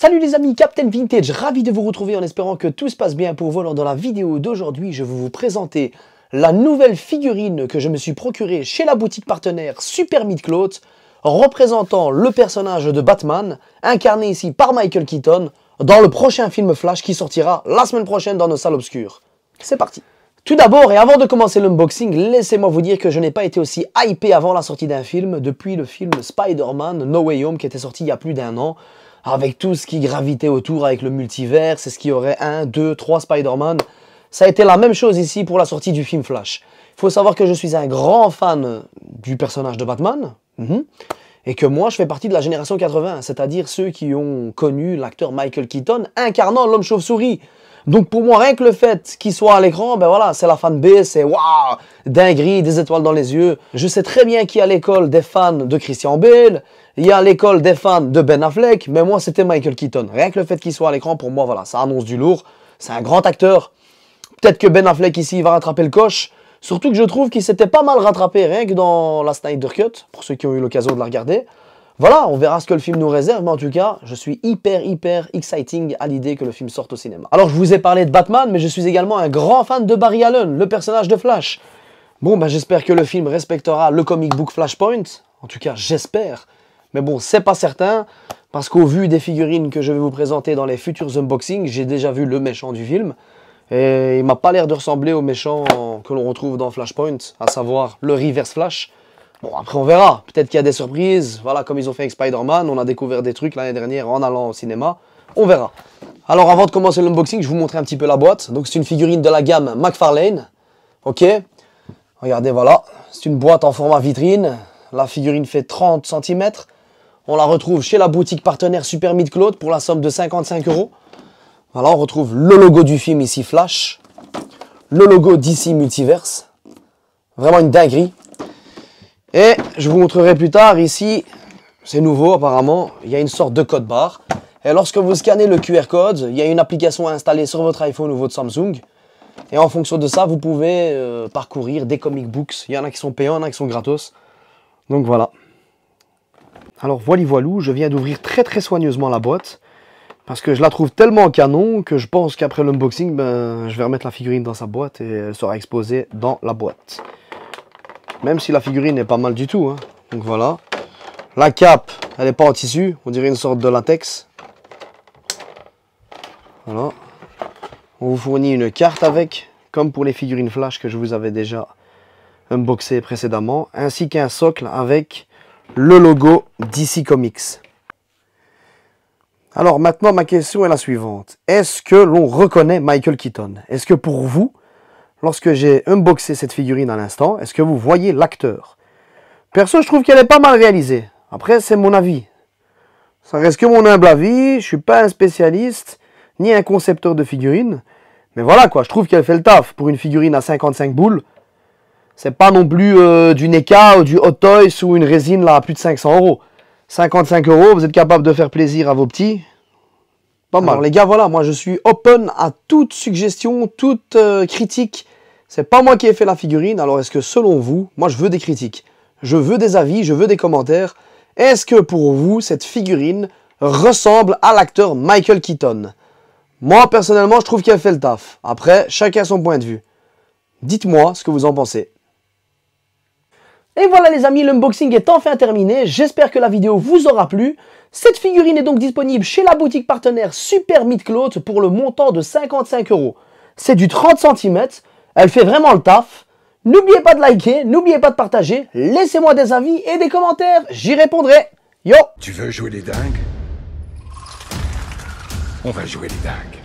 Salut les amis, Captain Vintage, ravi de vous retrouver en espérant que tout se passe bien pour vous. dans la vidéo d'aujourd'hui, je vais vous présenter la nouvelle figurine que je me suis procurée chez la boutique partenaire Super Meat Claude, représentant le personnage de Batman, incarné ici par Michael Keaton, dans le prochain film Flash qui sortira la semaine prochaine dans nos salles obscures. C'est parti tout d'abord, et avant de commencer l'unboxing, laissez-moi vous dire que je n'ai pas été aussi hypé avant la sortie d'un film depuis le film Spider-Man No Way Home qui était sorti il y a plus d'un an avec tout ce qui gravitait autour avec le multivers, c'est ce qui aurait un, deux, trois Spider-Man. Ça a été la même chose ici pour la sortie du film Flash. Il faut savoir que je suis un grand fan du personnage de Batman. Mhm, et que moi je fais partie de la génération 80, c'est-à-dire ceux qui ont connu l'acteur Michael Keaton incarnant l'homme chauve-souris. Donc pour moi, rien que le fait qu'il soit à l'écran, ben voilà, c'est la fan B, c'est waouh, dinguerie, des étoiles dans les yeux. Je sais très bien qu'il y a l'école des fans de Christian Bale, il y a l'école des fans de Ben Affleck, mais moi c'était Michael Keaton. Rien que le fait qu'il soit à l'écran, pour moi, voilà, ça annonce du lourd. C'est un grand acteur. Peut-être que Ben Affleck ici va rattraper le coche. Surtout que je trouve qu'il s'était pas mal rattrapé, rien que dans la Snyder Cut, pour ceux qui ont eu l'occasion de la regarder. Voilà, on verra ce que le film nous réserve, mais en tout cas, je suis hyper, hyper exciting à l'idée que le film sorte au cinéma. Alors, je vous ai parlé de Batman, mais je suis également un grand fan de Barry Allen, le personnage de Flash. Bon, ben, j'espère que le film respectera le comic book Flashpoint. En tout cas, j'espère. Mais bon, c'est pas certain, parce qu'au vu des figurines que je vais vous présenter dans les futurs unboxings, j'ai déjà vu le méchant du film. Et il m'a pas l'air de ressembler au méchant que l'on retrouve dans Flashpoint, à savoir le Reverse Flash. Bon, après, on verra. Peut-être qu'il y a des surprises. Voilà, comme ils ont fait avec Spider-Man, on a découvert des trucs l'année dernière en allant au cinéma. On verra. Alors, avant de commencer l'unboxing, je vous montrer un petit peu la boîte. Donc, c'est une figurine de la gamme McFarlane. Ok. Regardez, voilà. C'est une boîte en format vitrine. La figurine fait 30 cm. On la retrouve chez la boutique partenaire Super Mid Claude pour la somme de 55 euros. Voilà, on retrouve le logo du film ici, Flash. Le logo d'ici Multiverse. Vraiment une dinguerie. Et je vous montrerai plus tard ici, c'est nouveau apparemment, il y a une sorte de code barre. Et lorsque vous scannez le QR code, il y a une application installée installer sur votre iPhone ou votre Samsung. Et en fonction de ça, vous pouvez euh, parcourir des comic books. Il y en a qui sont payants, il y en a qui sont gratos. Donc voilà. Alors voilà voilou, je viens d'ouvrir très très soigneusement la boîte. Parce que je la trouve tellement canon que je pense qu'après l'unboxing, ben, je vais remettre la figurine dans sa boîte et elle sera exposée dans la boîte. Même si la figurine est pas mal du tout. Hein. Donc voilà. La cape, elle n'est pas en tissu. On dirait une sorte de latex. Voilà. On vous fournit une carte avec, comme pour les figurines flash que je vous avais déjà unboxé précédemment. Ainsi qu'un socle avec le logo DC Comics. Alors maintenant, ma question est la suivante. Est-ce que l'on reconnaît Michael Keaton Est-ce que pour vous, lorsque j'ai unboxé cette figurine à l'instant, est-ce que vous voyez l'acteur Perso, je trouve qu'elle est pas mal réalisée. Après, c'est mon avis. Ça reste que mon humble avis, je suis pas un spécialiste, ni un concepteur de figurines. Mais voilà quoi, je trouve qu'elle fait le taf pour une figurine à 55 boules. C'est pas non plus euh, du NECA ou du Hot Toys ou une résine là à plus de 500 euros. 55 euros, vous êtes capable de faire plaisir à vos petits. Pas mal. Alors les gars, voilà, moi je suis open à toute suggestion, toute euh, critique. C'est pas moi qui ai fait la figurine, alors est-ce que selon vous, moi je veux des critiques, je veux des avis, je veux des commentaires. Est-ce que pour vous, cette figurine ressemble à l'acteur Michael Keaton Moi personnellement, je trouve qu'elle fait le taf. Après, chacun a son point de vue. Dites-moi ce que vous en pensez. Et voilà les amis, l'unboxing est enfin terminé. J'espère que la vidéo vous aura plu. Cette figurine est donc disponible chez la boutique partenaire Super Meat Cloth pour le montant de 55 euros. C'est du 30 cm. Elle fait vraiment le taf. N'oubliez pas de liker, n'oubliez pas de partager. Laissez-moi des avis et des commentaires, j'y répondrai. Yo Tu veux jouer les dingues On va jouer les dingues.